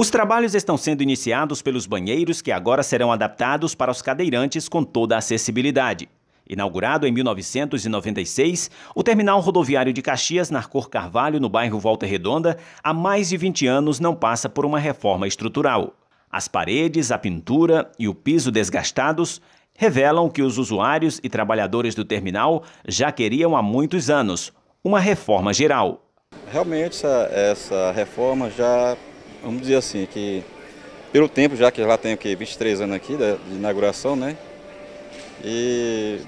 Os trabalhos estão sendo iniciados pelos banheiros que agora serão adaptados para os cadeirantes com toda a acessibilidade. Inaugurado em 1996, o terminal rodoviário de Caxias, na Cor Carvalho, no bairro Volta Redonda, há mais de 20 anos não passa por uma reforma estrutural. As paredes, a pintura e o piso desgastados revelam que os usuários e trabalhadores do terminal já queriam há muitos anos uma reforma geral. Realmente essa, essa reforma já vamos dizer assim, que pelo tempo, já que lá tenho que 23 anos aqui da, de inauguração, né? E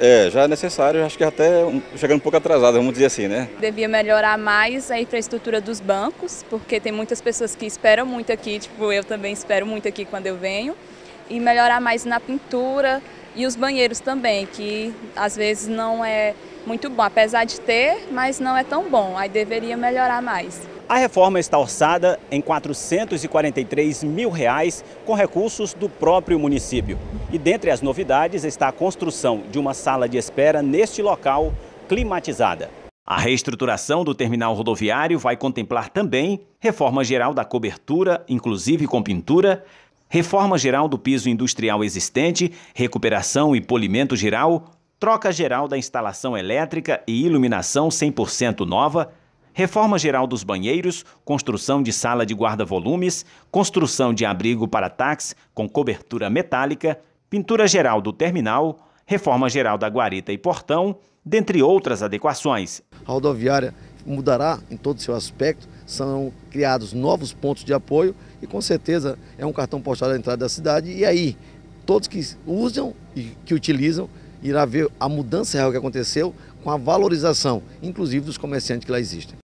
é, é, já é necessário, acho que até um, chegando um pouco atrasado, vamos dizer assim, né? Devia melhorar mais a infraestrutura dos bancos, porque tem muitas pessoas que esperam muito aqui, tipo, eu também espero muito aqui quando eu venho, e melhorar mais na pintura e os banheiros também, que às vezes não é muito bom, apesar de ter, mas não é tão bom, aí deveria melhorar mais. A reforma está orçada em R$ 443 mil, reais, com recursos do próprio município. E dentre as novidades está a construção de uma sala de espera neste local, climatizada. A reestruturação do terminal rodoviário vai contemplar também reforma geral da cobertura, inclusive com pintura, reforma geral do piso industrial existente, recuperação e polimento geral, troca geral da instalação elétrica e iluminação 100% nova, reforma geral dos banheiros, construção de sala de guarda-volumes, construção de abrigo para táxi com cobertura metálica, pintura geral do terminal, reforma geral da guarita e portão, dentre outras adequações. A rodoviária mudará em todo seu aspecto, são criados novos pontos de apoio e com certeza é um cartão postal da entrada da cidade e aí todos que usam e que utilizam irá ver a mudança real que aconteceu com a valorização, inclusive dos comerciantes que lá existem.